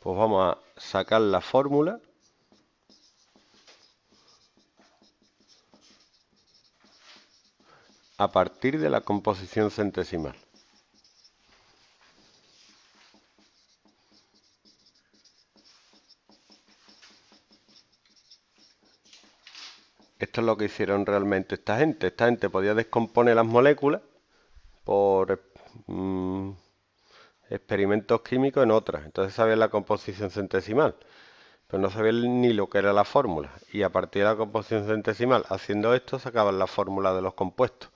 pues vamos a sacar la fórmula a partir de la composición centesimal. Esto es lo que hicieron realmente esta gente. Esta gente podía descomponer las moléculas por mm, experimentos químicos en otras. Entonces sabían la composición centesimal, pero no sabían ni lo que era la fórmula. Y a partir de la composición centesimal, haciendo esto, sacaban la fórmula de los compuestos.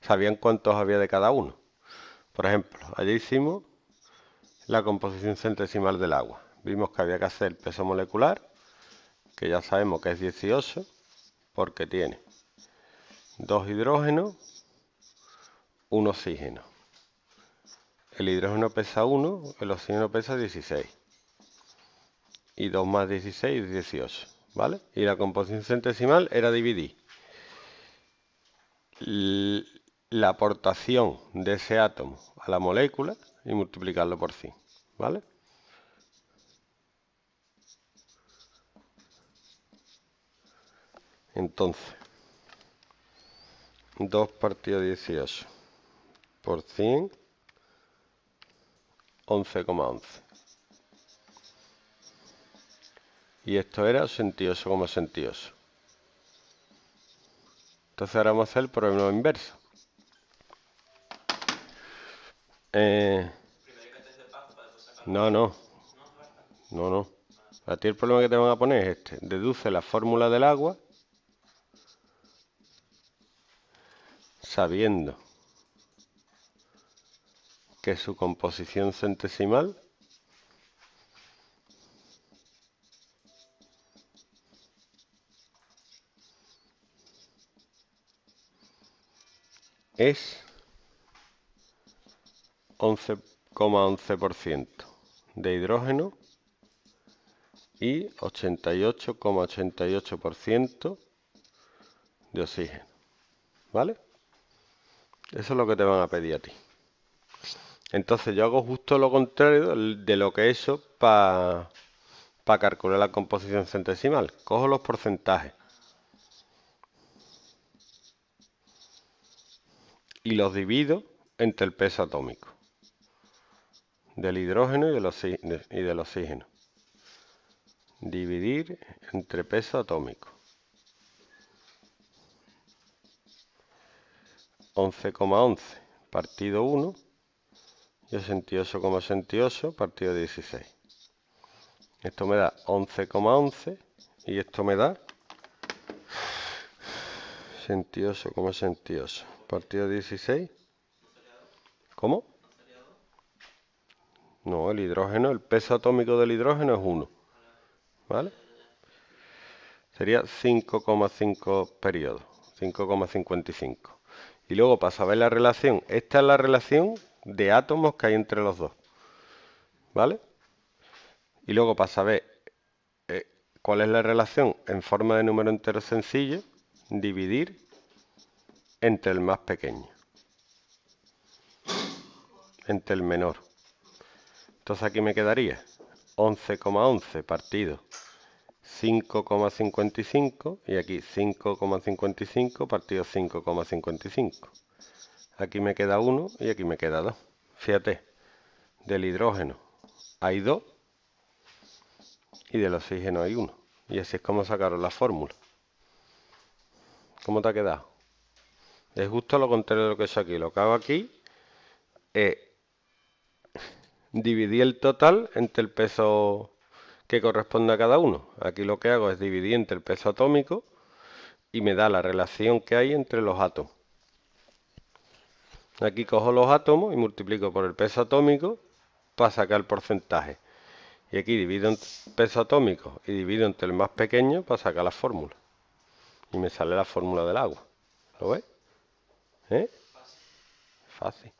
Sabían cuántos había de cada uno. Por ejemplo, allí hicimos la composición centesimal del agua. Vimos que había que hacer el peso molecular, que ya sabemos que es 18, porque tiene dos hidrógenos, un oxígeno. El hidrógeno pesa 1, el oxígeno pesa 16. Y 2 más 16, 18. ¿Vale? Y la composición centesimal era dividir la aportación de ese átomo a la molécula y multiplicarlo por 100. ¿Vale? Entonces, 2 partido 18 por 100 11,11. Y esto era como sentioso. Entonces ahora vamos a hacer el problema inverso. Eh, no, no. No, no. A ti el problema que te van a poner es este. Deduce la fórmula del agua sabiendo que su composición centesimal. es 11,11% de hidrógeno y 88,88% de oxígeno. ¿Vale? Eso es lo que te van a pedir a ti. Entonces yo hago justo lo contrario de lo que he hecho para calcular la composición centesimal. Cojo los porcentajes. Y los divido entre el peso atómico. Del hidrógeno y del, oxígeno, Dividir entre peso atómico. 11,11 partido 1 y como como sentioso partido 16. Esto me da 11,11 ,11, y esto me da como sentioso partido 16. ¿Cómo? No, el hidrógeno, el peso atómico del hidrógeno es 1. ¿Vale? Sería 5,5 periodo. 5,55. Y luego para saber la relación, esta es la relación de átomos que hay entre los dos. ¿Vale? Y luego para saber eh, cuál es la relación en forma de número entero sencillo, dividir entre el más pequeño. Entre el menor. Entonces aquí me quedaría 11,11 partido 5,55 y aquí 5,55 partido 5,55. Aquí me queda uno y aquí me queda dos. Fíjate, del hidrógeno hay dos y del oxígeno hay uno. Y así es como sacaron la fórmula. ¿Cómo te ha quedado? Es justo lo contrario de lo que he aquí. Lo que hago aquí es dividir el total entre el peso que corresponde a cada uno. Aquí lo que hago es dividir entre el peso atómico y me da la relación que hay entre los átomos. Aquí cojo los átomos y multiplico por el peso atómico para sacar el porcentaje. Y aquí divido el peso atómico y divido entre el más pequeño para sacar la fórmula. Y me sale la fórmula del agua. ¿Lo ves? ¿Eh? Fácil.